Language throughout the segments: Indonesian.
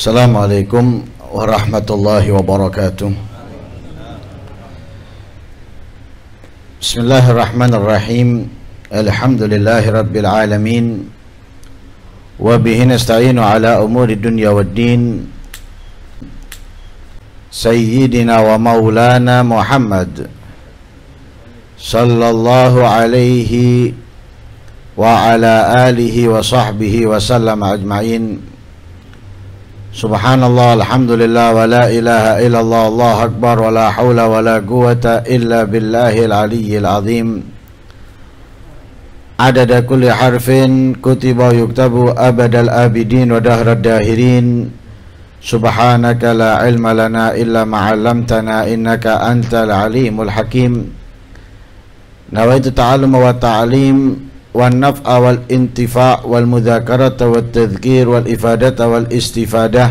السلام عليكم ورحمة الله وبركاته بسم الله الرحمن الرحيم الحمد لله رب العالمين وبه نستعين على أمور الدنيا والدين سيدنا ومولانا محمد صلى الله عليه وعلى آله وصحبه وسلم أجمعين سبحان الله الحمد لله ولا إله إلا الله الله أكبر ولا حول ولا قوة إلا بالله العلي العظيم عدد كل حرف كتب ويكتب أبد الآبدين ودهر الداهرين سبحانك لا علم لنا إلا ما علمتنا إنك أنت العليم الحكيم نويت التعلم والتعليم والنفع والانتفاع والمذاكرة والتذكير والإفادة والاستفادة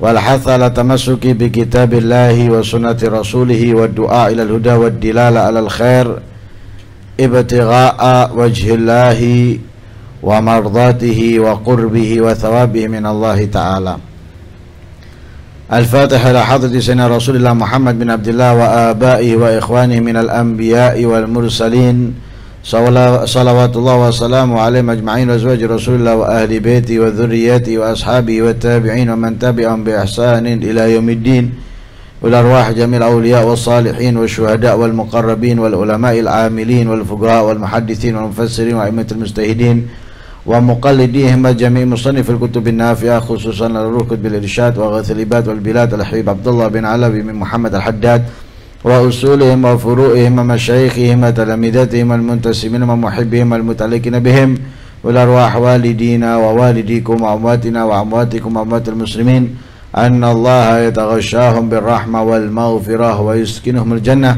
والحث على التمسك بكتاب الله وسنة رسوله والدعاء إلى الهدى والدلالة على الخير ابتغاء وجه الله ومرضاته وقربه وثوابه من الله تعالى الفاتحة لحضرة سيدنا رسول الله محمد بن عبد الله وآبائه وإخوانه من الأنبياء والمرسلين صلوات الله وسلامه عليهم أجمعين وأزواج رسول الله وأهل بيته وذرياتي وأصحابه والتابعين ومن تبعهم بإحسان إلى يوم الدين والأرواح جميع الأولياء والصالحين والشهداء والمقربين والعلماء العاملين والفقراء والمحدثين والمفسرين وأئمة المجتهدين ومقلديهم جميع مصنف الكتب النافعة خصوصا الركض بالإرشاد وغث الإباد والبلاد الحبيب عبد الله بن علوي من محمد الحداد وأصولهم وفروعهم ومشايخهم وتلامذتهم المنتسبين ومحبهم المتعلقين بهم والأرواح والدينا ووالديكم وأمواتنا وأمواتكم وأموات المسلمين أن الله يتغشاهم بالرحمة والمغفرة ويسكنهم الجنة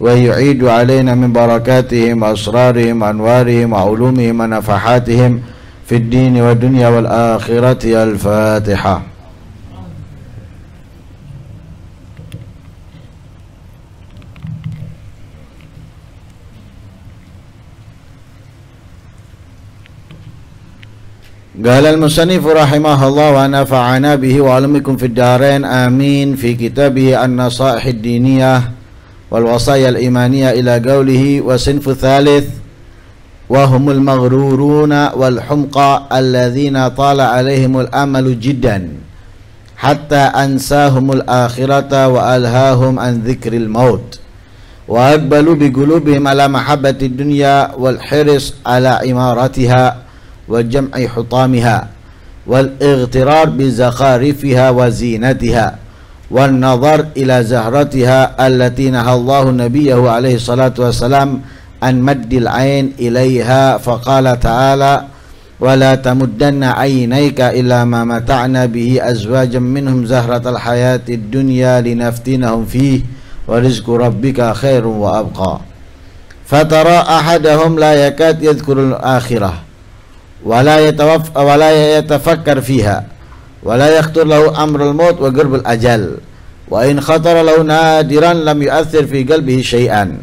ويعيد علينا من بركاتهم وأسرارهم وأنوارهم وعلومهم ونفحاتهم في الدين والدنيا والآخرة الفاتحة قال المصنف رحمه الله ونفعنا به وعلمكم في الدارين آمين في كتابه النصائح الدينية والوصايا الإيمانية إلى قوله وصنف ثالث وهم المغرورون والحمقى الذين طال عليهم الأمل جدا حتى أنساهم الآخرة وألهاهم عن ذكر الموت وأقبلوا بقلوبهم على محبة الدنيا والحرص على إمارتها وجمع حطامها والاغترار بزخارفها وزينتها والنظر إلى زهرتها التي نهى الله نبيه عليه الصلاة والسلام أن مد العين إليها فقال تعالى ولا تمدن عينيك إلى ما متعنا به أزواجا منهم زهرة الحياة الدنيا لنفتنهم فيه ورزق ربك خير وأبقى فترى أحدهم لا يكاد يذكر الآخرة ولا يتوف ولا يتفكر فيها ولا يخطر له أمر الموت وقرب الأجل وإن خطر له نادرا لم يؤثر في قلبه شيئا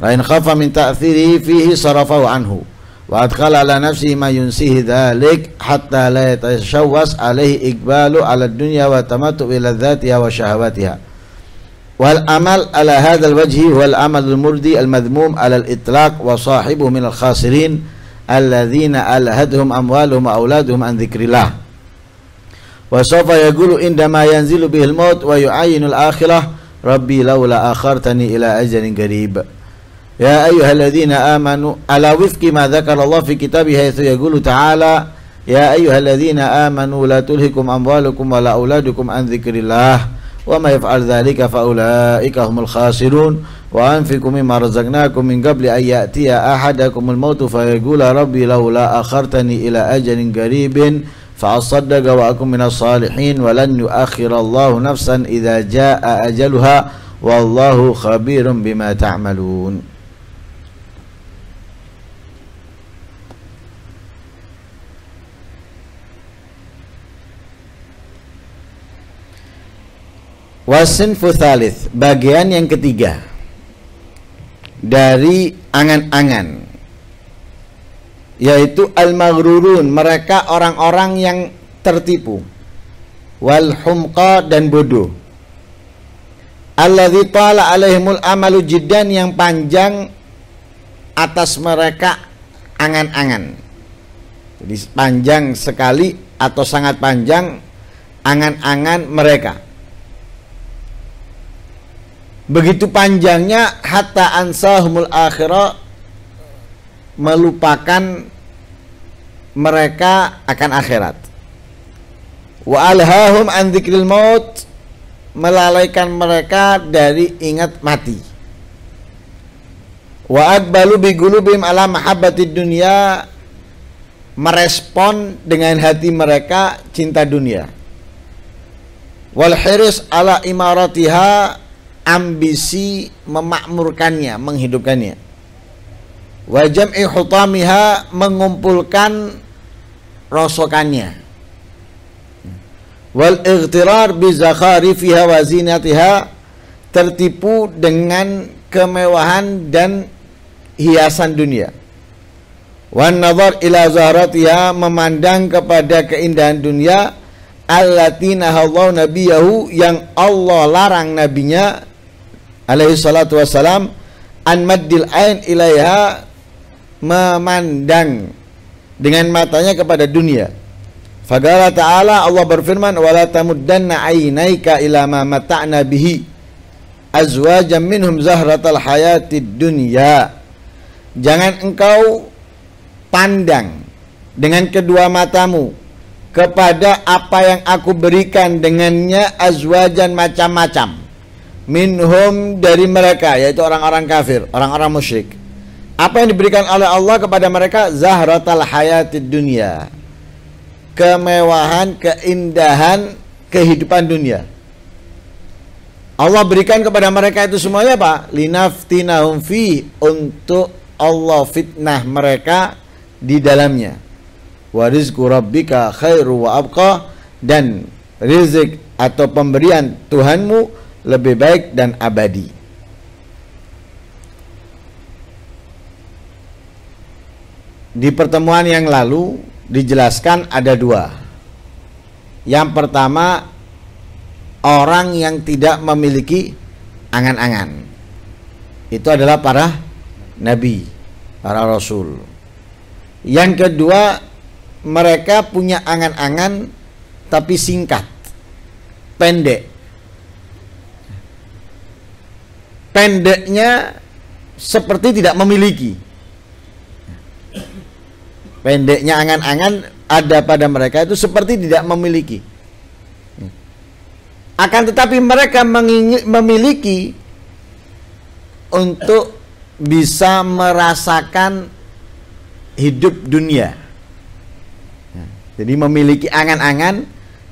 وإن خاف من تأثيره فيه صرفه عنه وأدخل على نفسه ما ينسيه ذلك حتى لا يتشوس عليه إقبال على الدنيا وتمتع إلى ذاتها وشهواتها والامل على هذا الوجه هو العمل المردي المذموم على الإطلاق وصاحبه من الخاسرين الذين ألهدهم أموالهم وأولادهم عن ذكر الله وسوف يقول عندما ينزل به الموت ويعين الآخرة ربي لولا أخرتني إلى أجل قريب يا أيها الذين آمنوا على وفق ما ذكر الله في كتابه حيث يقول تعالى يا أيها الذين آمنوا لا تلهكم أموالكم ولا أولادكم عن ذكر الله وما يفعل ذلك فأولئك هم الخاسرون وأنفقوا مما رزقناكم من قبل أن يأتي أحدكم الموت فيقول ربي لولا أخرتني إلى أجل قريب فأصدق وأكون من الصالحين ولن يؤخر الله نفسا إذا جاء أجلها والله خبير بما تعملون Wasin futhalith Bagian yang ketiga Dari angan-angan Yaitu al-maghrurun Mereka orang-orang yang tertipu Wal humqa dan bodoh alladzi ta'ala alaihimul amalu jiddan Yang panjang atas mereka angan-angan Jadi panjang sekali atau sangat panjang Angan-angan mereka begitu panjangnya hatta ansahumul akhirah melupakan mereka akan akhirat wa alhahum an maut melalaikan mereka dari ingat mati wa adbalu bi gulubim ala mahabbati dunia merespon dengan hati mereka cinta dunia wal ala imaratiha ambisi memakmurkannya, menghidupkannya. Wajam ihutamiha mengumpulkan rosokannya. Wal ightirar bi zakharifiha wa zinatiha tertipu dengan kemewahan dan hiasan dunia. Wan nazar ila zahratiha memandang kepada keindahan dunia allati nahallahu nabiyahu yang Allah larang nabinya alaihi salatu wassalam an maddil ain ilaiha memandang dengan matanya kepada dunia. Fagala ta'ala Allah berfirman wala tamuddanna ainaika ila ma mata'na bihi azwajan minhum zahratal hayatid dunya. Jangan engkau pandang dengan kedua matamu kepada apa yang aku berikan dengannya azwajan macam-macam minhum dari mereka yaitu orang-orang kafir, orang-orang musyrik. Apa yang diberikan oleh Allah kepada mereka zahratal hayatid dunia Kemewahan, keindahan kehidupan dunia. Allah berikan kepada mereka itu semuanya apa linaftinahum fi untuk Allah fitnah mereka di dalamnya. rizqu rabbika khairu wa abqa dan rizik atau pemberian Tuhanmu lebih baik dan abadi. Di pertemuan yang lalu dijelaskan ada dua. Yang pertama orang yang tidak memiliki angan-angan. Itu adalah para nabi, para rasul. Yang kedua mereka punya angan-angan tapi singkat, pendek pendeknya seperti tidak memiliki. Pendeknya angan-angan ada pada mereka itu seperti tidak memiliki. Akan tetapi mereka memiliki untuk bisa merasakan hidup dunia. Jadi memiliki angan-angan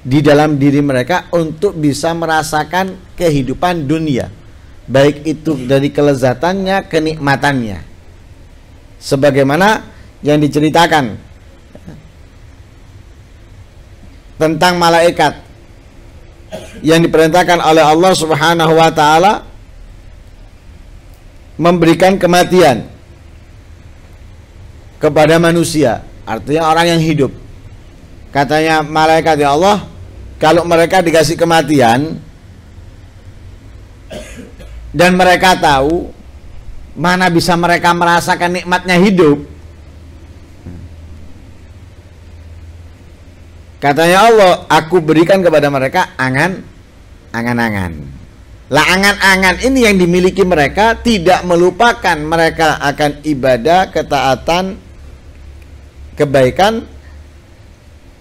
di dalam diri mereka untuk bisa merasakan kehidupan dunia baik itu dari kelezatannya, kenikmatannya. Sebagaimana yang diceritakan tentang malaikat yang diperintahkan oleh Allah Subhanahu wa taala memberikan kematian kepada manusia, artinya orang yang hidup. Katanya malaikat ya Allah, kalau mereka dikasih kematian, dan mereka tahu mana bisa mereka merasakan nikmatnya hidup katanya Allah aku berikan kepada mereka angan angan-angan Lah angan angan ini yang dimiliki mereka tidak melupakan mereka akan ibadah, ketaatan, kebaikan.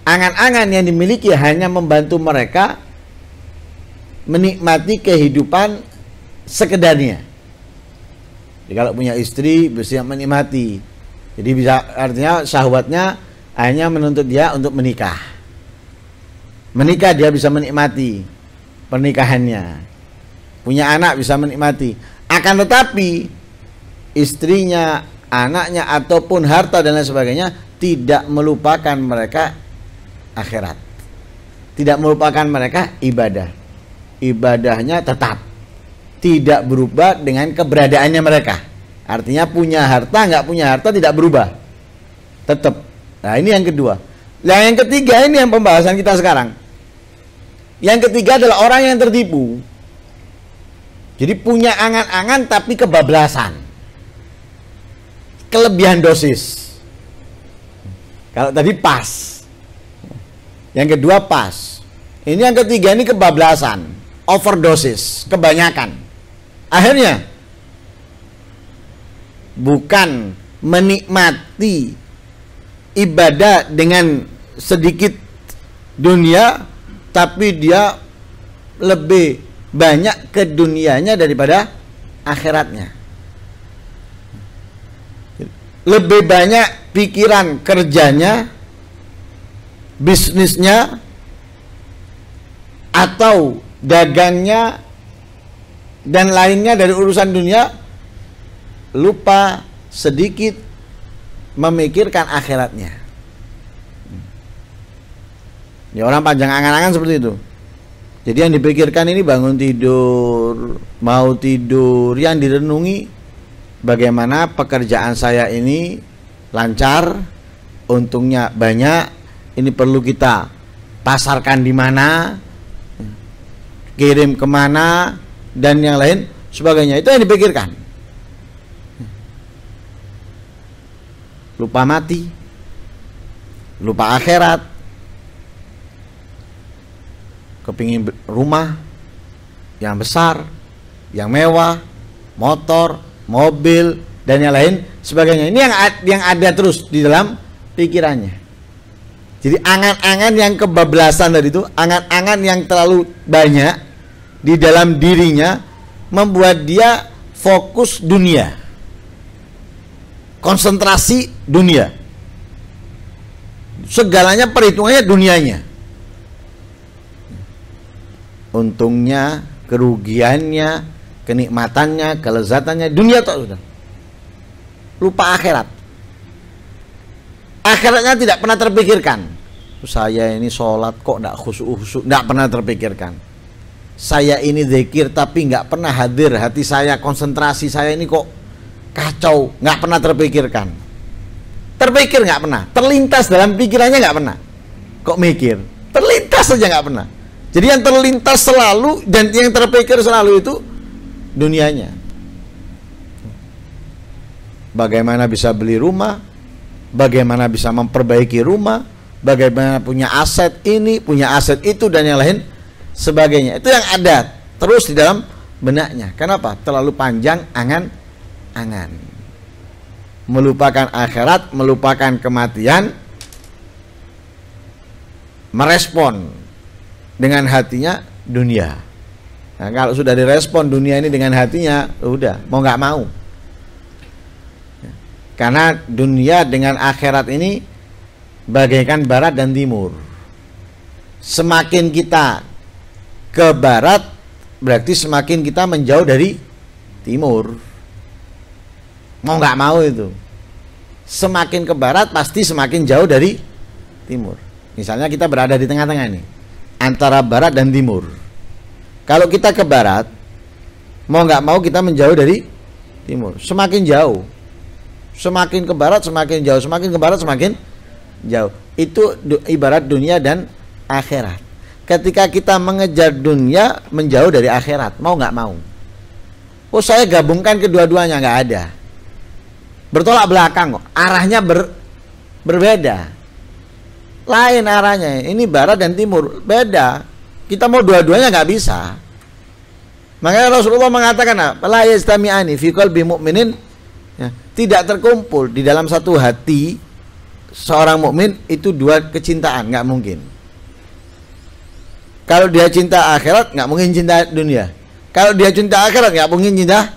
Angan-angan yang dimiliki hanya membantu mereka menikmati kehidupan sekedarnya. Jadi kalau punya istri bisa menikmati. Jadi bisa artinya syahwatnya hanya menuntut dia untuk menikah. Menikah dia bisa menikmati pernikahannya. Punya anak bisa menikmati. Akan tetapi istrinya, anaknya ataupun harta dan lain sebagainya tidak melupakan mereka akhirat. Tidak melupakan mereka ibadah. Ibadahnya tetap tidak berubah dengan keberadaannya mereka. Artinya punya harta nggak punya harta tidak berubah, tetap. Nah ini yang kedua. Nah yang ketiga ini yang pembahasan kita sekarang. Yang ketiga adalah orang yang tertipu. Jadi punya angan-angan tapi kebablasan. Kelebihan dosis. Kalau tadi pas. Yang kedua pas. Ini yang ketiga ini kebablasan, overdosis, kebanyakan. Akhirnya bukan menikmati ibadah dengan sedikit dunia tapi dia lebih banyak ke dunianya daripada akhiratnya. Lebih banyak pikiran kerjanya, bisnisnya, atau dagangnya dan lainnya dari urusan dunia lupa sedikit memikirkan akhiratnya. Ya orang panjang angan-angan seperti itu. Jadi yang dipikirkan ini bangun tidur, mau tidur, yang direnungi bagaimana pekerjaan saya ini lancar, untungnya banyak, ini perlu kita pasarkan di mana, kirim kemana, dan yang lain sebagainya itu yang dipikirkan lupa mati lupa akhirat kepingin rumah yang besar yang mewah motor mobil dan yang lain sebagainya ini yang yang ada terus di dalam pikirannya jadi angan-angan yang kebablasan tadi itu angan-angan yang terlalu banyak di dalam dirinya membuat dia fokus dunia. Konsentrasi dunia. Segalanya perhitungannya dunianya. Untungnya, kerugiannya, kenikmatannya, kelezatannya dunia tak sudah. Lupa akhirat. Akhiratnya tidak pernah terpikirkan. Saya ini sholat kok tidak khusyuk-khusyuk, tidak pernah terpikirkan saya ini zikir tapi nggak pernah hadir hati saya konsentrasi saya ini kok kacau nggak pernah terpikirkan terpikir nggak pernah terlintas dalam pikirannya nggak pernah kok mikir terlintas saja nggak pernah jadi yang terlintas selalu dan yang terpikir selalu itu dunianya bagaimana bisa beli rumah bagaimana bisa memperbaiki rumah bagaimana punya aset ini punya aset itu dan yang lain sebagainya. Itu yang ada terus di dalam benaknya. Kenapa? Terlalu panjang angan-angan. Melupakan akhirat, melupakan kematian, merespon dengan hatinya dunia. Nah, kalau sudah direspon dunia ini dengan hatinya, ya udah mau nggak mau. Ya. Karena dunia dengan akhirat ini bagaikan barat dan timur. Semakin kita ke barat berarti semakin kita menjauh dari timur mau nggak mau itu semakin ke barat pasti semakin jauh dari timur misalnya kita berada di tengah-tengah ini antara barat dan timur kalau kita ke barat mau nggak mau kita menjauh dari timur semakin jauh semakin ke barat semakin jauh semakin ke barat semakin jauh itu ibarat dunia dan akhirat ketika kita mengejar dunia menjauh dari akhirat mau nggak mau oh saya gabungkan kedua-duanya nggak ada bertolak belakang kok arahnya ber, berbeda lain arahnya ini barat dan timur beda kita mau dua-duanya nggak bisa makanya Rasulullah mengatakan apa la yastami'ani fi qalbi mu'minin ya, tidak terkumpul di dalam satu hati seorang mukmin itu dua kecintaan nggak mungkin kalau dia cinta akhirat nggak mungkin cinta dunia. Kalau dia cinta akhirat nggak mungkin cinta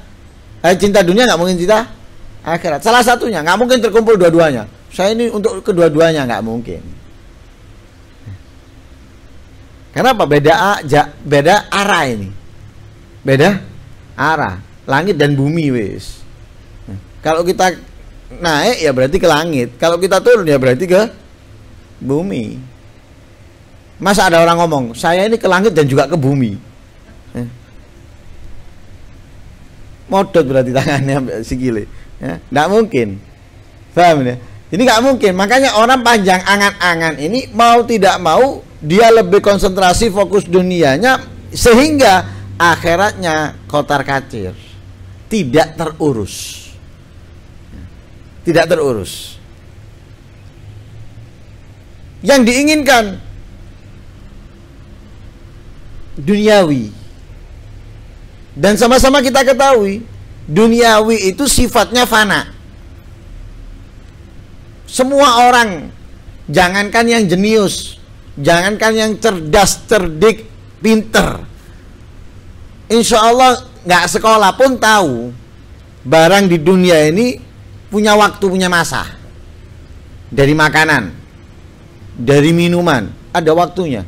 eh, cinta dunia nggak mungkin cinta akhirat. Salah satunya nggak mungkin terkumpul dua-duanya. Saya ini untuk kedua-duanya nggak mungkin. Kenapa Beda aja, beda arah ini. Beda arah, langit dan bumi wis. kalau kita naik ya berarti ke langit, kalau kita turun ya berarti ke bumi. Masa ada orang ngomong, saya ini ke langit dan juga ke bumi. Ya. Modot berarti tangannya sikile. Ya, mungkin. Paham ya? Ini nggak mungkin. Makanya orang panjang angan-angan ini mau tidak mau dia lebih konsentrasi fokus dunianya sehingga akhiratnya kotar kacir, tidak terurus, tidak terurus. Yang diinginkan duniawi. Dan sama-sama kita ketahui, duniawi itu sifatnya fana. Semua orang, jangankan yang jenius, jangankan yang cerdas, cerdik, pinter. Insya Allah nggak sekolah pun tahu barang di dunia ini punya waktu, punya masa. Dari makanan, dari minuman, ada waktunya.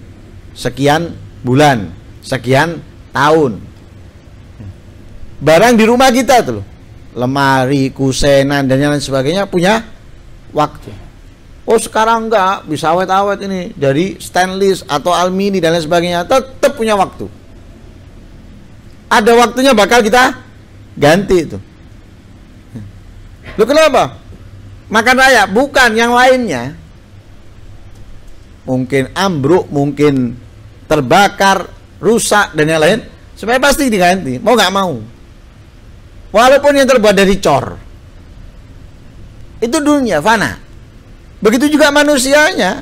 Sekian bulan, sekian tahun. Barang di rumah kita tuh loh. Lemari, kusenan dan lain sebagainya punya waktu. Oh sekarang enggak bisa awet-awet ini dari stainless atau alumini dan lain sebagainya tetap punya waktu. Ada waktunya bakal kita ganti itu. lo kenapa? Makan raya bukan yang lainnya. Mungkin ambruk, mungkin terbakar, rusak dan yang lain supaya pasti diganti mau nggak mau walaupun yang terbuat dari cor itu dunia fana begitu juga manusianya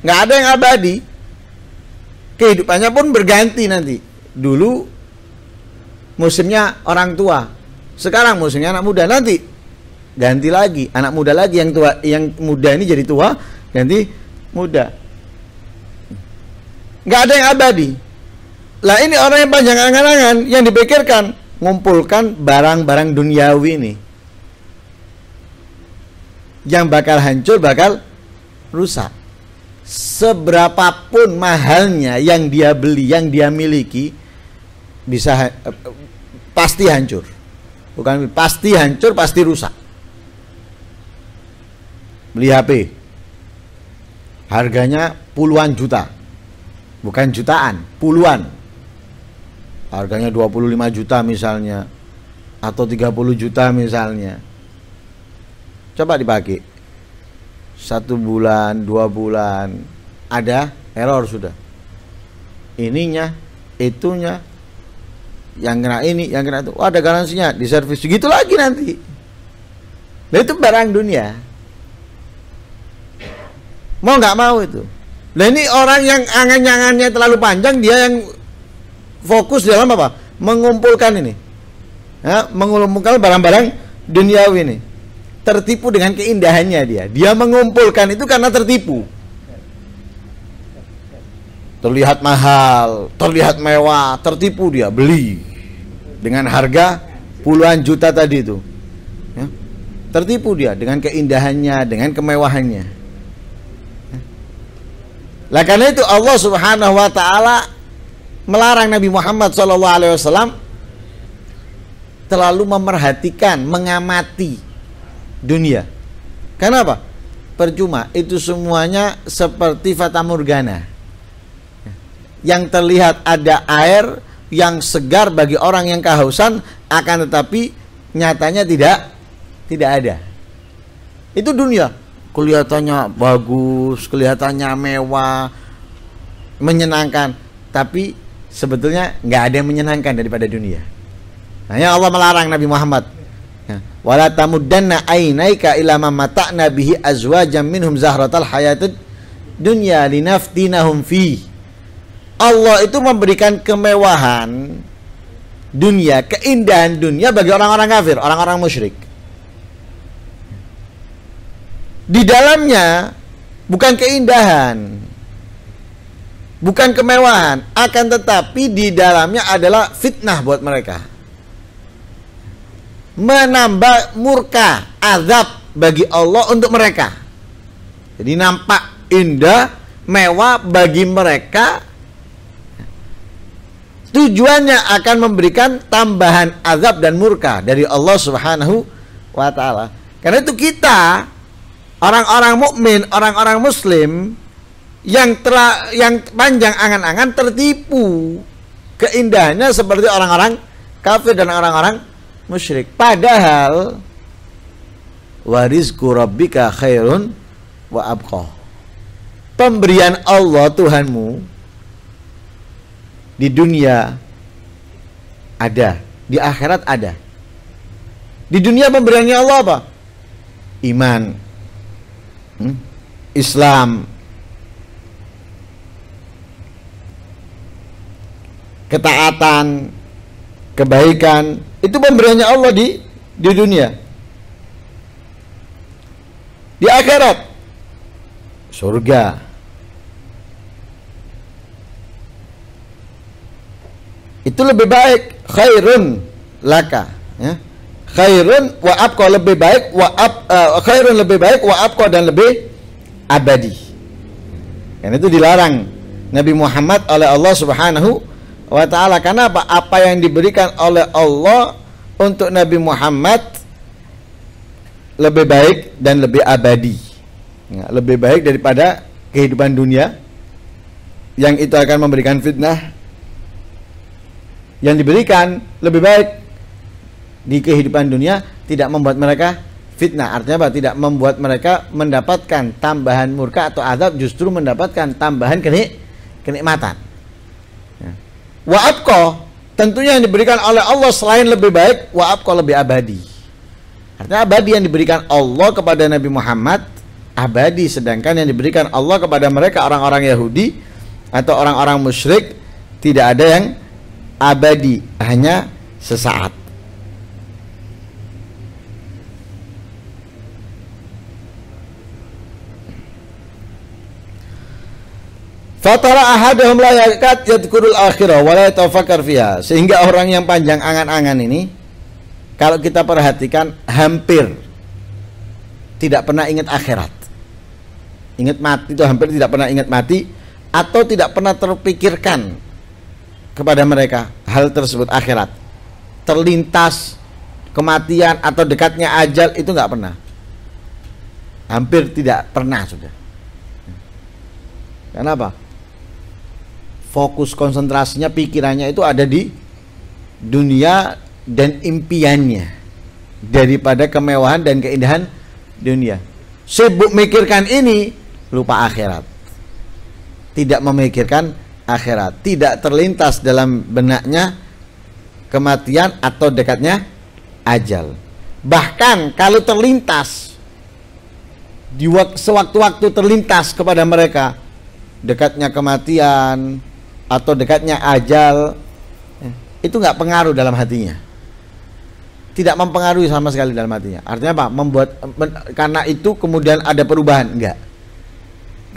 nggak ada yang abadi kehidupannya pun berganti nanti dulu musimnya orang tua sekarang musimnya anak muda nanti ganti lagi anak muda lagi yang tua yang muda ini jadi tua ganti muda nggak ada yang abadi lah ini orang yang panjang angan-angan yang dipikirkan ngumpulkan barang-barang duniawi ini Yang bakal hancur bakal rusak. Seberapapun mahalnya yang dia beli, yang dia miliki bisa ha pasti hancur. Bukan pasti hancur, pasti rusak. Beli HP harganya puluhan juta. Bukan jutaan, puluhan harganya 25 juta misalnya atau 30 juta misalnya coba dipakai satu bulan dua bulan ada error sudah ininya itunya yang kena ini yang kena itu oh, ada garansinya di servis gitu lagi nanti nah itu barang dunia mau nggak mau itu nah ini orang yang angan-angannya terlalu panjang dia yang fokus dalam apa? Mengumpulkan ini. Ya, mengumpulkan barang-barang duniawi ini. Tertipu dengan keindahannya dia. Dia mengumpulkan itu karena tertipu. Terlihat mahal, terlihat mewah, tertipu dia beli dengan harga puluhan juta tadi itu. Ya. Tertipu dia dengan keindahannya, dengan kemewahannya. Ya. Lah karena itu Allah Subhanahu wa taala melarang Nabi Muhammad SAW terlalu memerhatikan, mengamati dunia. Karena apa? Percuma, itu semuanya seperti fata morgana. Yang terlihat ada air yang segar bagi orang yang kehausan, akan tetapi nyatanya tidak tidak ada. Itu dunia. Kelihatannya bagus, kelihatannya mewah, menyenangkan, tapi sebetulnya nggak ada yang menyenangkan daripada dunia. Hanya nah, Allah melarang Nabi Muhammad. Ya. Wala tamuddanna ainaika ila ma mata'na bihi azwajan minhum zahratal hayatud dunya linaftinahum fi. Allah itu memberikan kemewahan dunia, keindahan dunia bagi orang-orang kafir, orang-orang musyrik. Di dalamnya bukan keindahan, bukan kemewahan, akan tetapi di dalamnya adalah fitnah buat mereka. Menambah murka, azab bagi Allah untuk mereka. Jadi nampak indah, mewah bagi mereka. Tujuannya akan memberikan tambahan azab dan murka dari Allah Subhanahu wa taala. Karena itu kita orang-orang mukmin, orang-orang muslim yang telah yang panjang angan-angan tertipu keindahannya seperti orang-orang kafir dan orang-orang musyrik. Padahal waris rabbika khairun wa abqa. Pemberian Allah Tuhanmu di dunia ada, di akhirat ada. Di dunia pemberiannya Allah apa? Iman, hmm? Islam, ketaatan, kebaikan, itu pemberiannya Allah di di dunia. Di akhirat surga. Itu lebih baik khairun laka, ya. Khairun wa abqa lebih baik wa ab, uh, khairun lebih baik wa abqa dan lebih abadi. Karena itu dilarang Nabi Muhammad oleh Allah Subhanahu wa taala karena apa apa yang diberikan oleh Allah untuk Nabi Muhammad lebih baik dan lebih abadi ya, lebih baik daripada kehidupan dunia yang itu akan memberikan fitnah yang diberikan lebih baik di kehidupan dunia tidak membuat mereka fitnah artinya apa tidak membuat mereka mendapatkan tambahan murka atau azab justru mendapatkan tambahan kenik kenikmatan Wa'abqa tentunya yang diberikan oleh Allah selain lebih baik, Wa'abqa lebih abadi. Artinya abadi yang diberikan Allah kepada Nabi Muhammad abadi sedangkan yang diberikan Allah kepada mereka orang-orang Yahudi atau orang-orang musyrik tidak ada yang abadi, hanya sesaat. Fatara ahadahum la yakat yadkurul akhirah wa la fiha. Sehingga orang yang panjang angan-angan ini kalau kita perhatikan hampir tidak pernah ingat akhirat. Ingat mati itu hampir tidak pernah ingat mati atau tidak pernah terpikirkan kepada mereka hal tersebut akhirat. Terlintas kematian atau dekatnya ajal itu nggak pernah. Hampir tidak pernah sudah. Kenapa? fokus konsentrasinya pikirannya itu ada di dunia dan impiannya daripada kemewahan dan keindahan dunia sibuk mikirkan ini lupa akhirat tidak memikirkan akhirat tidak terlintas dalam benaknya kematian atau dekatnya ajal bahkan kalau terlintas di sewaktu-waktu terlintas kepada mereka dekatnya kematian atau dekatnya ajal itu nggak pengaruh dalam hatinya tidak mempengaruhi sama sekali dalam hatinya artinya apa membuat men, karena itu kemudian ada perubahan enggak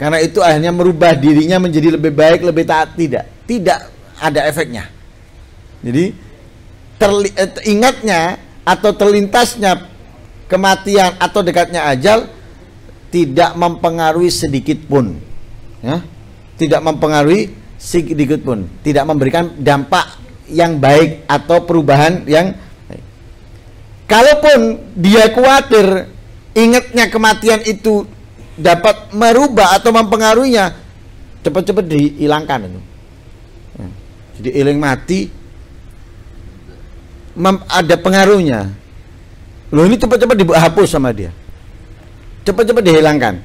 karena itu akhirnya merubah dirinya menjadi lebih baik lebih taat tidak tidak ada efeknya jadi terli, eh, ingatnya atau terlintasnya kematian atau dekatnya ajal tidak mempengaruhi sedikit pun ya tidak mempengaruhi sedikit pun tidak memberikan dampak yang baik atau perubahan yang baik. kalaupun dia khawatir ingatnya kematian itu dapat merubah atau mempengaruhinya cepat-cepat dihilangkan itu ya. jadi iling mati mem, ada pengaruhnya loh ini cepat-cepat dihapus sama dia cepat-cepat dihilangkan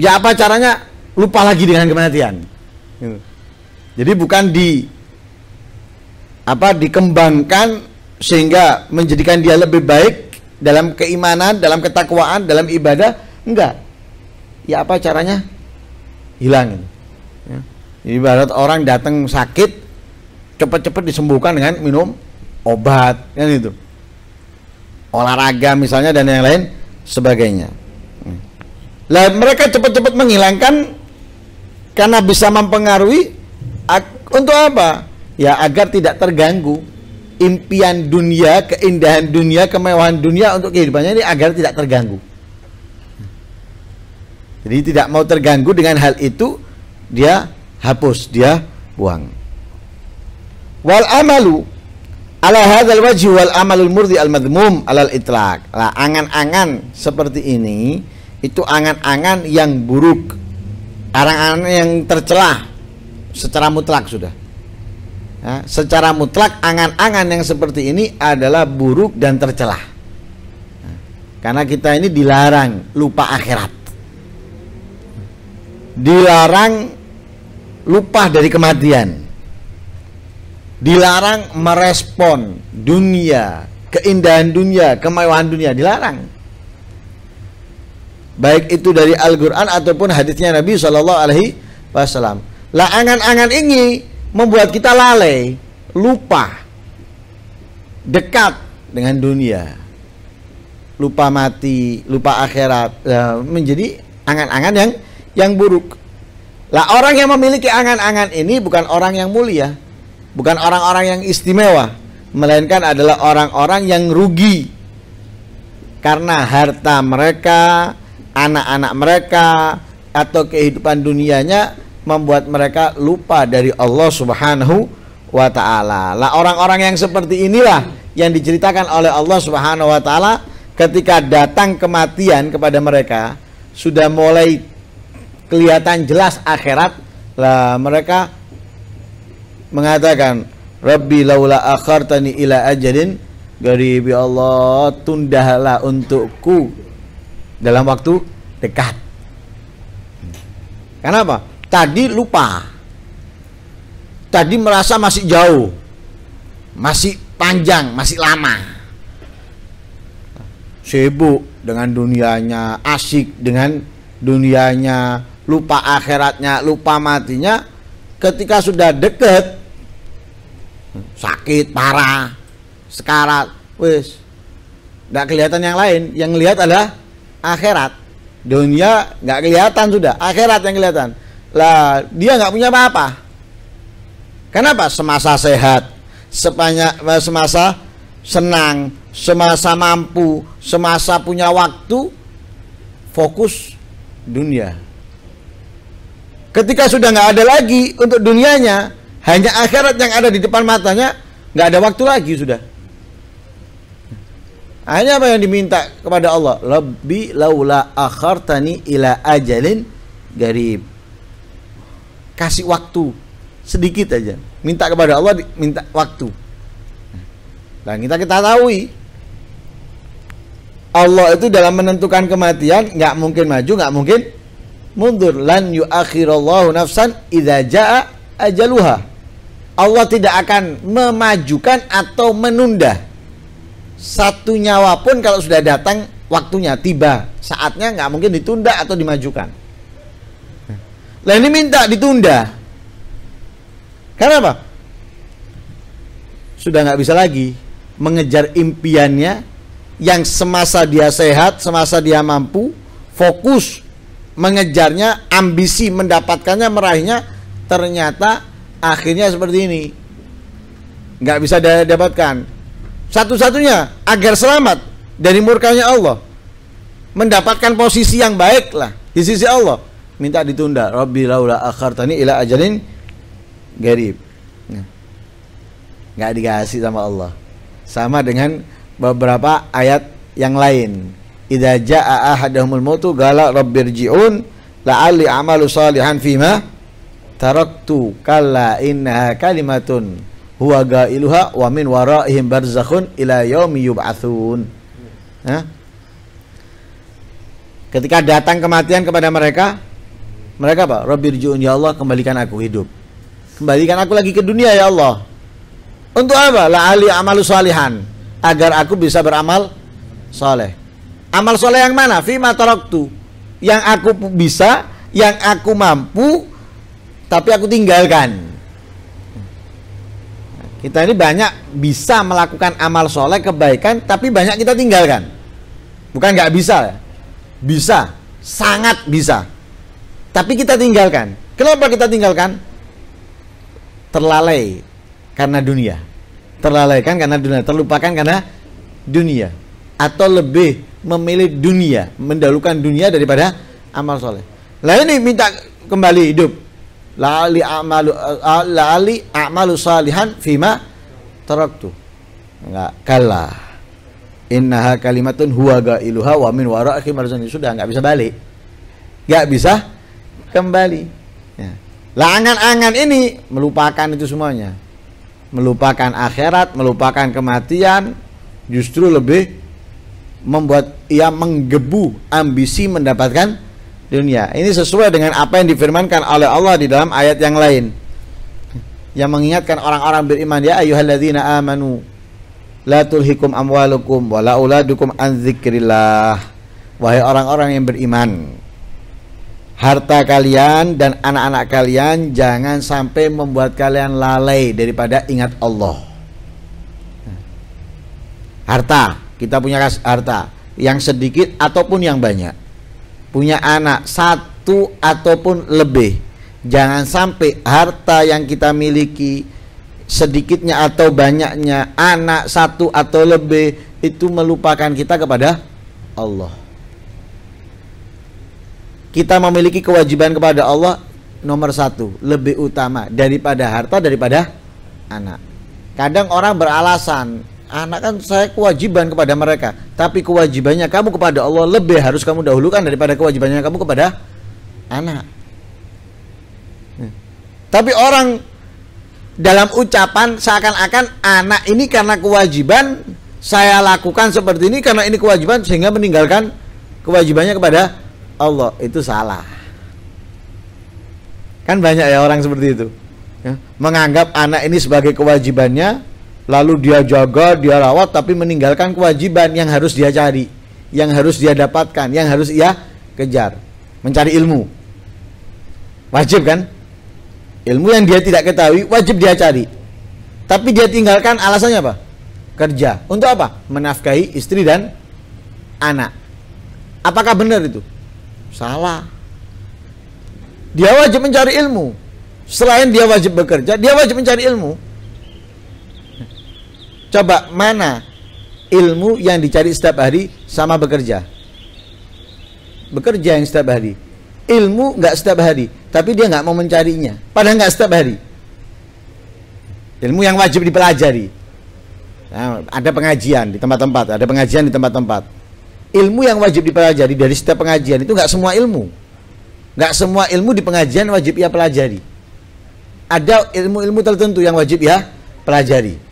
ya apa caranya lupa lagi dengan kematian. Gitu. Jadi bukan di apa dikembangkan sehingga menjadikan dia lebih baik dalam keimanan, dalam ketakwaan, dalam ibadah, enggak. Ya apa caranya? Hilangin. Ya. Ibarat orang datang sakit cepat-cepat disembuhkan dengan minum obat, kan itu. Olahraga misalnya dan yang lain sebagainya. Hmm. Lah mereka cepat-cepat menghilangkan karena bisa mempengaruhi untuk apa? Ya agar tidak terganggu impian dunia, keindahan dunia, kemewahan dunia untuk kehidupannya ini agar tidak terganggu. Jadi tidak mau terganggu dengan hal itu, dia hapus, dia buang. Wal amalu ala hadzal wajhi wal amalul murdi al madmum alal itlaq. Lah angan-angan seperti ini itu angan-angan yang buruk Arang-arang yang tercelah secara mutlak sudah. Ya, secara mutlak angan-angan yang seperti ini adalah buruk dan tercelah. Ya, karena kita ini dilarang lupa akhirat. Dilarang lupa dari kematian. Dilarang merespon dunia, keindahan dunia, kemewahan dunia dilarang baik itu dari Al-Qur'an ataupun hadisnya Nabi Shallallahu alaihi wasallam. Lah angan-angan ini membuat kita lalai, lupa dekat dengan dunia. Lupa mati, lupa akhirat, ya, menjadi angan-angan yang yang buruk. Lah orang yang memiliki angan-angan ini bukan orang yang mulia, bukan orang-orang yang istimewa, melainkan adalah orang-orang yang rugi karena harta mereka, anak-anak mereka atau kehidupan dunianya membuat mereka lupa dari Allah Subhanahu wa taala. Lah orang-orang yang seperti inilah yang diceritakan oleh Allah Subhanahu wa taala ketika datang kematian kepada mereka sudah mulai kelihatan jelas akhirat lah mereka mengatakan Rabbi laula akhartani ila ajalin garibi Allah tundahlah untukku dalam waktu dekat. Karena apa? Tadi lupa. Tadi merasa masih jauh. Masih panjang, masih lama. Sibuk dengan dunianya, asik dengan dunianya, lupa akhiratnya, lupa matinya. Ketika sudah deket, sakit parah, sekarat, wis. Tidak kelihatan yang lain, yang lihat adalah akhirat dunia nggak kelihatan sudah akhirat yang kelihatan lah dia nggak punya apa-apa kenapa semasa sehat sepanjang eh, semasa senang semasa mampu semasa punya waktu fokus dunia ketika sudah nggak ada lagi untuk dunianya hanya akhirat yang ada di depan matanya nggak ada waktu lagi sudah hanya apa yang diminta kepada Allah? Lebih laula akhartani ila ajalin garib. Kasih waktu sedikit aja. Minta kepada Allah minta waktu. Dan kita kita tahu Allah itu dalam menentukan kematian nggak mungkin maju, nggak mungkin mundur. Lan yuakhirallahu nafsan idza jaa ajaluha. Allah tidak akan memajukan atau menunda satu nyawa pun kalau sudah datang waktunya tiba saatnya nggak mungkin ditunda atau dimajukan lah ini minta ditunda karena apa sudah nggak bisa lagi mengejar impiannya yang semasa dia sehat semasa dia mampu fokus mengejarnya ambisi mendapatkannya meraihnya ternyata akhirnya seperti ini nggak bisa dapatkan satu-satunya agar selamat dari murkanya Allah mendapatkan posisi yang baik lah di sisi Allah minta ditunda Rabbi laula akhartani ila ajalin garib nah, nggak dikasih sama Allah sama dengan beberapa ayat yang lain idza jaa ahadahumul mautu gala rabbirji'un la'alli amalu salihan fima taraktu kalla innaha kalimatun huwa gailuha wa min waraihim barzakhun ila yaumi yub'atsun. Ya. Ketika datang kematian kepada mereka, mereka apa? Rabbirju'un ya Allah, kembalikan aku hidup. Kembalikan aku lagi ke dunia ya Allah. Untuk apa? La'ali amalu salihan, agar aku bisa beramal soleh. Amal soleh yang mana? Fima taraktu. Yang aku bisa, yang aku mampu, tapi aku tinggalkan. Kita ini banyak bisa melakukan amal soleh kebaikan, tapi banyak kita tinggalkan. Bukan nggak bisa ya. bisa, sangat bisa. Tapi kita tinggalkan. Kenapa kita tinggalkan? Terlalai karena dunia, terlalai kan karena dunia, terlupakan karena dunia, atau lebih memilih dunia, mendahulukan dunia daripada amal soleh. Lah ini minta kembali hidup, la'ali a'malu la'ali a'malu salihan fima taraktu enggak kalah innaha kalimatun huwa gailuha wa min wara'i marzani sudah enggak bisa balik enggak bisa kembali ya. langan angan ini melupakan itu semuanya melupakan akhirat melupakan kematian justru lebih membuat ia menggebu ambisi mendapatkan dunia. Ini sesuai dengan apa yang difirmankan oleh Allah di dalam ayat yang lain. Yang mengingatkan orang-orang beriman ya ayyuhalladzina amanu la tulhikum amwalukum la auladukum an dzikrillah. Wahai orang-orang yang beriman, harta kalian dan anak-anak kalian jangan sampai membuat kalian lalai daripada ingat Allah. Harta, kita punya harta yang sedikit ataupun yang banyak punya anak satu ataupun lebih jangan sampai harta yang kita miliki sedikitnya atau banyaknya anak satu atau lebih itu melupakan kita kepada Allah kita memiliki kewajiban kepada Allah nomor satu lebih utama daripada harta daripada anak kadang orang beralasan anak kan saya kewajiban kepada mereka tapi kewajibannya kamu kepada Allah lebih harus kamu dahulukan daripada kewajibannya kamu kepada anak hmm. tapi orang dalam ucapan seakan-akan anak ini karena kewajiban saya lakukan seperti ini karena ini kewajiban sehingga meninggalkan kewajibannya kepada Allah itu salah kan banyak ya orang seperti itu ya, menganggap anak ini sebagai kewajibannya lalu dia jaga, dia rawat tapi meninggalkan kewajiban yang harus dia cari, yang harus dia dapatkan, yang harus ia kejar, mencari ilmu. Wajib kan? Ilmu yang dia tidak ketahui wajib dia cari. Tapi dia tinggalkan alasannya apa? Kerja. Untuk apa? Menafkahi istri dan anak. Apakah benar itu? Salah. Dia wajib mencari ilmu. Selain dia wajib bekerja, dia wajib mencari ilmu Coba mana ilmu yang dicari setiap hari sama bekerja? Bekerja yang setiap hari. Ilmu nggak setiap hari, tapi dia nggak mau mencarinya. Padahal nggak setiap hari. Ilmu yang wajib dipelajari. Nah, ada pengajian di tempat-tempat, ada pengajian di tempat-tempat. Ilmu yang wajib dipelajari dari setiap pengajian itu nggak semua ilmu. Nggak semua ilmu di pengajian wajib ia pelajari. Ada ilmu-ilmu tertentu yang wajib ya pelajari.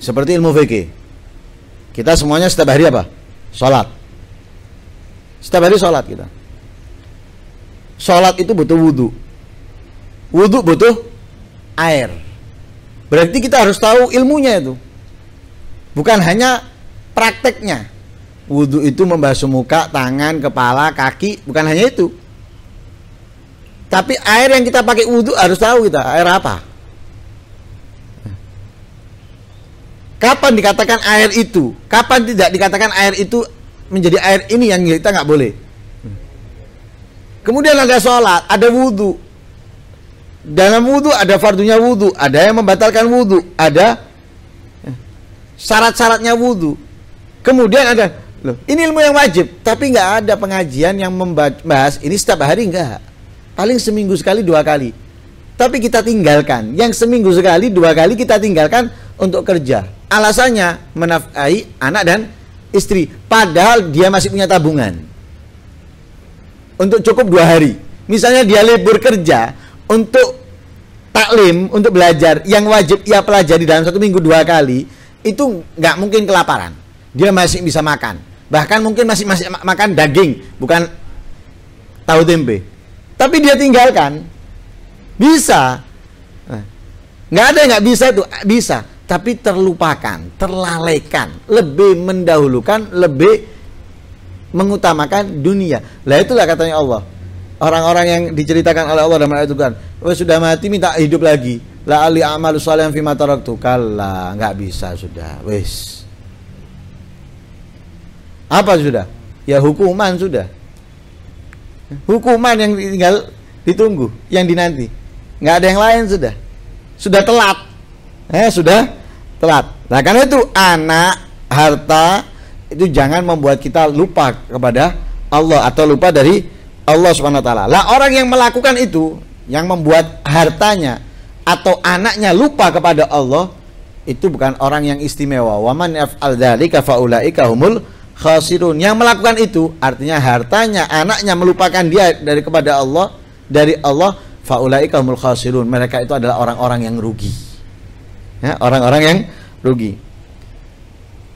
Seperti ilmu fikih. Kita semuanya setiap hari apa? Salat. Setiap hari salat kita. Salat itu butuh wudhu. Wudhu butuh air. Berarti kita harus tahu ilmunya itu. Bukan hanya prakteknya. Wudhu itu membasuh muka, tangan, kepala, kaki, bukan hanya itu. Tapi air yang kita pakai wudhu harus tahu kita, air apa? Kapan dikatakan air itu? Kapan tidak dikatakan air itu menjadi air ini yang kita nggak boleh? Kemudian ada sholat, ada wudhu. Dalam wudhu ada fardunya wudhu, ada yang membatalkan wudhu, ada syarat-syaratnya wudhu. Kemudian ada, loh, ini ilmu yang wajib, tapi nggak ada pengajian yang membahas ini setiap hari nggak. Paling seminggu sekali dua kali. Tapi kita tinggalkan. Yang seminggu sekali dua kali kita tinggalkan untuk kerja alasannya menafkahi anak dan istri padahal dia masih punya tabungan untuk cukup dua hari misalnya dia libur kerja untuk taklim untuk belajar yang wajib ia pelajari dalam satu minggu dua kali itu nggak mungkin kelaparan dia masih bisa makan bahkan mungkin masih masih makan daging bukan tahu tempe tapi dia tinggalkan bisa eh, nggak ada nggak bisa tuh bisa tapi terlupakan, terlalaikan, lebih mendahulukan, lebih mengutamakan dunia. Lah itulah katanya Allah. Orang-orang yang diceritakan oleh Allah dalam ayat Quran, oh, sudah mati minta hidup lagi. La ali amal salam fi taraktu. kalah nggak bisa sudah. Wes Apa sudah? Ya hukuman sudah. Hukuman yang tinggal ditunggu, yang dinanti. Nggak ada yang lain sudah. Sudah telat. Eh, sudah telat. Nah, karena itu anak, harta itu jangan membuat kita lupa kepada Allah atau lupa dari Allah Subhanahu Lah orang yang melakukan itu yang membuat hartanya atau anaknya lupa kepada Allah itu bukan orang yang istimewa. Waman al dali faulaika humul khasirun. Yang melakukan itu artinya hartanya, anaknya melupakan dia dari kepada Allah, dari Allah faulaika humul khasirun. Mereka itu adalah orang-orang yang rugi ya orang-orang yang rugi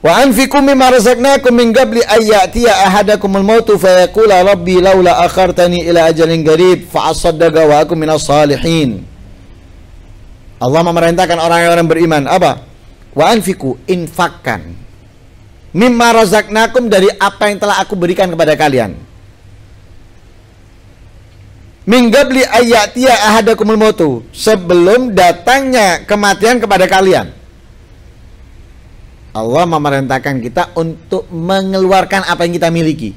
wa anfiqu mimma razaqnakum min qabli an ya'tiya al mautu fa yaqula rabbi laula akhartani ila ajalin qarib fa asaddaqa wa akum minas salihin Allah memerintahkan orang-orang beriman apa wa anfiqu infakan. mimma razaqnakum dari apa yang telah aku berikan kepada kalian Minggabli ayatia ahadakumul mautu sebelum datangnya kematian kepada kalian. Allah memerintahkan kita untuk mengeluarkan apa yang kita miliki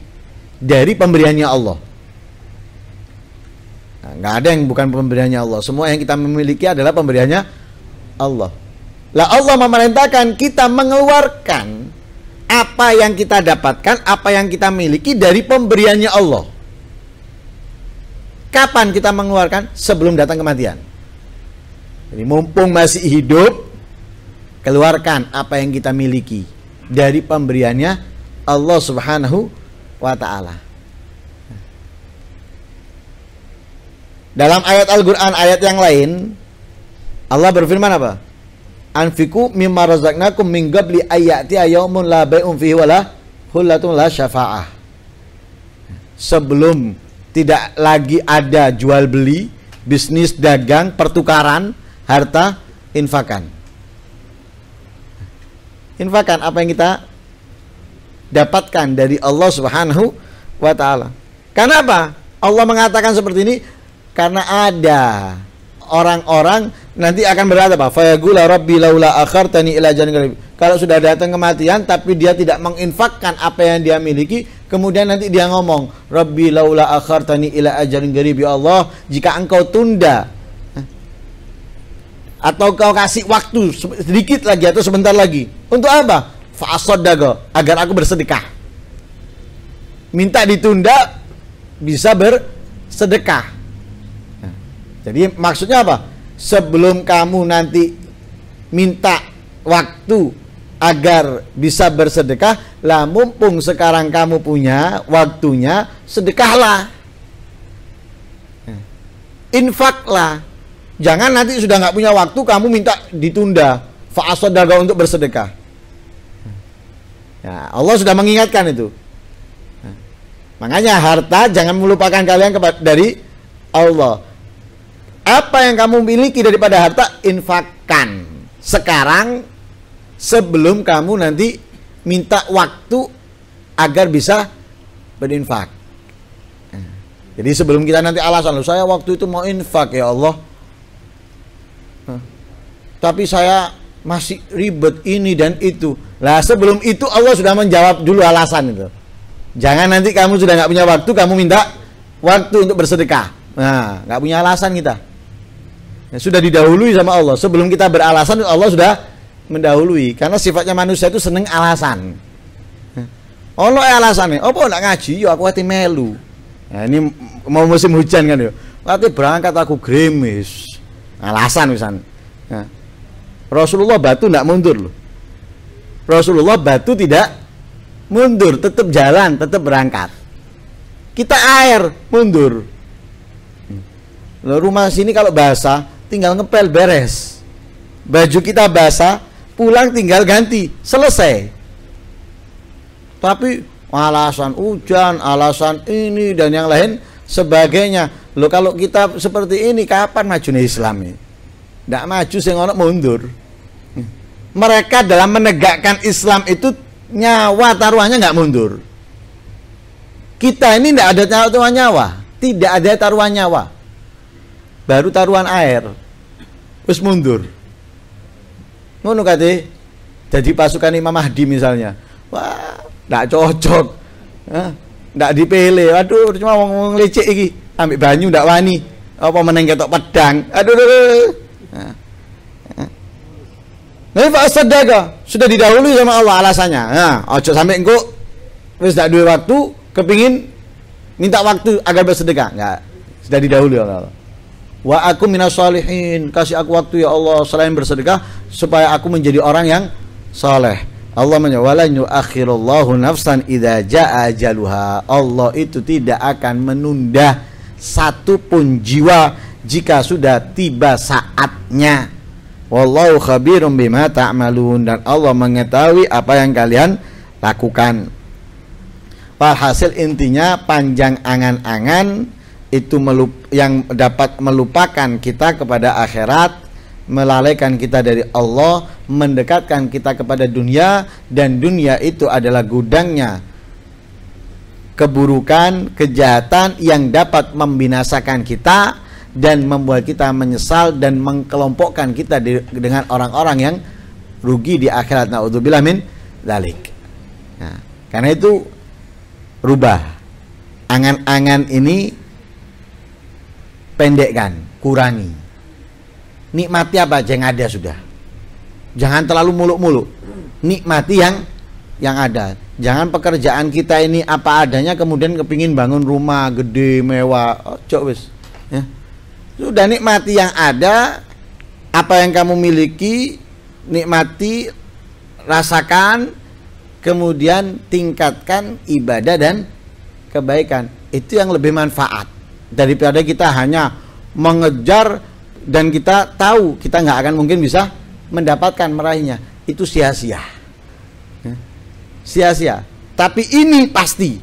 dari pemberiannya Allah. Nah, nggak ada yang bukan pemberiannya Allah. Semua yang kita memiliki adalah pemberiannya Allah. Lah Allah memerintahkan kita mengeluarkan apa yang kita dapatkan, apa yang kita miliki dari pemberiannya Allah. Kapan kita mengeluarkan? Sebelum datang kematian. Jadi mumpung masih hidup, keluarkan apa yang kita miliki dari pemberiannya Allah Subhanahu wa taala. Dalam ayat Al-Qur'an ayat yang lain Allah berfirman apa? Anfiku mimma razaqnakum min qabli ayati yaumun la bai'un fihi wala hullatun la syafa'ah. Sebelum tidak lagi ada jual beli, bisnis dagang, pertukaran, harta, infakan. Infakan apa yang kita dapatkan dari Allah Subhanahu wa taala. Karena apa? Allah mengatakan seperti ini karena ada orang-orang nanti akan berada apa? Fayagula rabbi laula akhartani ila Kalau sudah datang kematian tapi dia tidak menginfakkan apa yang dia miliki, Kemudian nanti dia ngomong, Rabbi laula akhartani ila ajarin garib ya Allah, jika engkau tunda eh, atau kau kasih waktu sedikit lagi atau sebentar lagi. Untuk apa? Fa'asaddaqa, agar aku bersedekah. Minta ditunda bisa bersedekah. Nah, jadi maksudnya apa? Sebelum kamu nanti minta waktu agar bisa bersedekah lah mumpung sekarang kamu punya waktunya sedekahlah infaklah jangan nanti sudah nggak punya waktu kamu minta ditunda fa'asodaga untuk bersedekah ya Allah sudah mengingatkan itu makanya harta jangan melupakan kalian kepada dari Allah apa yang kamu miliki daripada harta infakkan sekarang sebelum kamu nanti minta waktu agar bisa berinfak. Jadi sebelum kita nanti alasan lu saya waktu itu mau infak ya Allah. Tapi saya masih ribet ini dan itu. Lah sebelum itu Allah sudah menjawab dulu alasan itu. Jangan nanti kamu sudah nggak punya waktu, kamu minta waktu untuk bersedekah. Nah, nggak punya alasan kita. Ya, sudah didahului sama Allah. Sebelum kita beralasan, Allah sudah mendahului karena sifatnya manusia itu seneng alasan ono alasannya apa nak ngaji yo ya aku hati melu nah, ini mau musim hujan kan yo ya. nanti berangkat aku gerimis alasan misalnya nah, Rasulullah batu tidak mundur loh Rasulullah batu tidak mundur tetap jalan tetap berangkat kita air mundur Loh, rumah sini kalau basah tinggal ngepel beres baju kita basah pulang tinggal ganti, selesai. Tapi alasan hujan, alasan ini dan yang lain sebagainya. Lo kalau kita seperti ini kapan majunya Islam ini? Tidak maju sih ono mundur. Mereka dalam menegakkan Islam itu nyawa taruhannya nggak mundur. Kita ini tidak ada taruhan nyawa, tidak ada taruhan nyawa. Baru taruhan air. Terus mundur ngono kate jadi pasukan Imam Mahdi misalnya wah ndak cocok Hah? ndak dipilih aduh cuma mau ngelicik iki ambil banyu ndak wani apa meneng ketok pedang aduh aduh Nah, Pak Sadaka sudah didahului sama Allah alasannya. Nah, ojo sampai engko wis ndak duwe waktu kepingin minta waktu agar bersedekah. Enggak, sudah didahului oleh Allah. Wa aku minasolihin kasih aku waktu ya Allah selain bersedekah supaya aku menjadi orang yang saleh Allah menyewalanya akhirullahu nafsan idza jaa ajaluha. Allah itu tidak akan menunda satu pun jiwa jika sudah tiba saatnya. Wallahu khabirum bima ta'malun dan Allah mengetahui apa yang kalian lakukan. Walhasil intinya panjang angan-angan itu melup, yang dapat melupakan kita kepada akhirat, melalaikan kita dari Allah, mendekatkan kita kepada dunia dan dunia itu adalah gudangnya keburukan, kejahatan yang dapat membinasakan kita dan membuat kita menyesal dan mengkelompokkan kita di, dengan orang-orang yang rugi di akhirat. Naudzubillah min dalik. Nah, karena itu rubah angan-angan ini pendekkan, kurangi. Nikmati apa aja yang ada sudah. Jangan terlalu muluk-muluk. Nikmati yang yang ada. Jangan pekerjaan kita ini apa adanya kemudian kepingin bangun rumah gede mewah. Oh, cok wis. Ya. Sudah nikmati yang ada, apa yang kamu miliki, nikmati, rasakan, kemudian tingkatkan ibadah dan kebaikan. Itu yang lebih manfaat daripada kita hanya mengejar dan kita tahu kita nggak akan mungkin bisa mendapatkan meraihnya itu sia-sia ya. sia-sia tapi ini pasti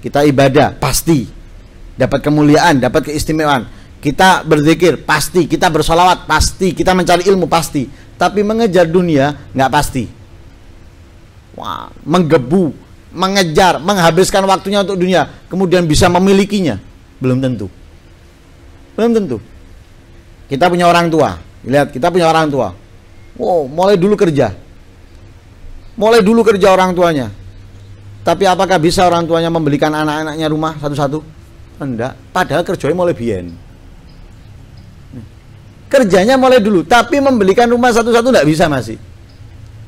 kita ibadah pasti dapat kemuliaan dapat keistimewaan kita berzikir pasti kita bersolawat pasti kita mencari ilmu pasti tapi mengejar dunia nggak pasti wah menggebu mengejar menghabiskan waktunya untuk dunia kemudian bisa memilikinya belum tentu. Belum tentu. Kita punya orang tua. Lihat, kita punya orang tua. Wow, mulai dulu kerja. Mulai dulu kerja orang tuanya. Tapi apakah bisa orang tuanya membelikan anak-anaknya rumah satu-satu? Enggak. Padahal kerjanya mulai bien. Kerjanya mulai dulu, tapi membelikan rumah satu-satu enggak bisa masih.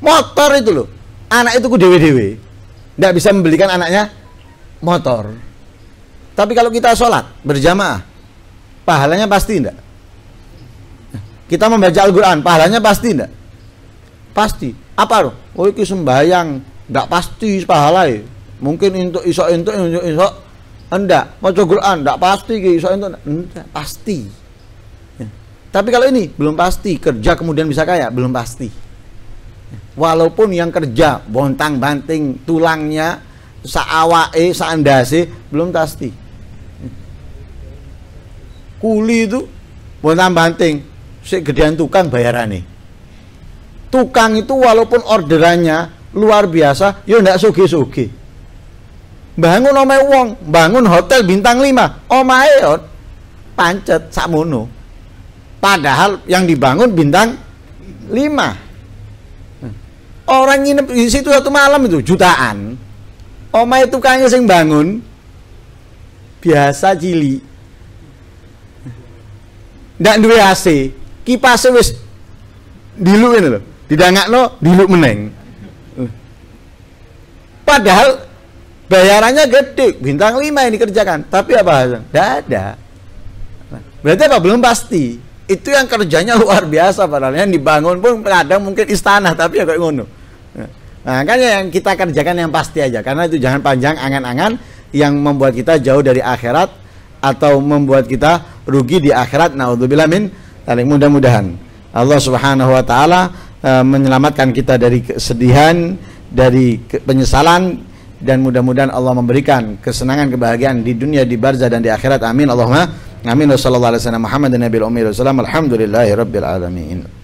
Motor itu loh. Anak itu ku dewe-dewe. Enggak bisa membelikan anaknya motor. Tapi kalau kita sholat berjamaah, pahalanya pasti enggak? Kita membaca Al-Quran, pahalanya pasti enggak? Pasti. Apa loh? Oh, itu sembahyang, enggak pasti pahalanya. E. Mungkin untuk isok untuk untuk isok enggak. Mau Quran, enggak pasti ke isok untuk enggak pasti. Ya. Tapi kalau ini belum pasti kerja kemudian bisa kaya, belum pasti. Ya. Walaupun yang kerja bontang banting tulangnya saawae saandase belum pasti kuli itu mau tambah anting si gedean tukang bayarane tukang itu walaupun orderannya luar biasa yo ya ndak sugi-sugi bangun omae uang, bangun hotel bintang 5 omae ya pancet sakmono padahal yang dibangun bintang 5 orang nginep di situ satu malam itu jutaan itu kangen sing bangun biasa cili ndak duwe AC kipas wis diluk ngene lho didangakno diluk meneng padahal bayarannya gede bintang 5 ini kerjakan, tapi apa hasil tidak ada berarti apa belum pasti itu yang kerjanya luar biasa padahal yang dibangun pun kadang mungkin istana tapi agak ya ngono Nah, kan yang kita kerjakan yang pasti aja karena itu jangan panjang angan-angan yang membuat kita jauh dari akhirat atau membuat kita rugi di akhirat. Nauzubillah min mudah-mudahan Allah Subhanahu wa taala uh, menyelamatkan kita dari kesedihan, dari ke penyesalan dan mudah-mudahan Allah memberikan kesenangan kebahagiaan di dunia di barzah dan di akhirat. Amin. Allahumma amin. Wassallallahu alaihi wasallam Muhammad nabiul ummi wasallam. Alhamdulillahirabbil alamin.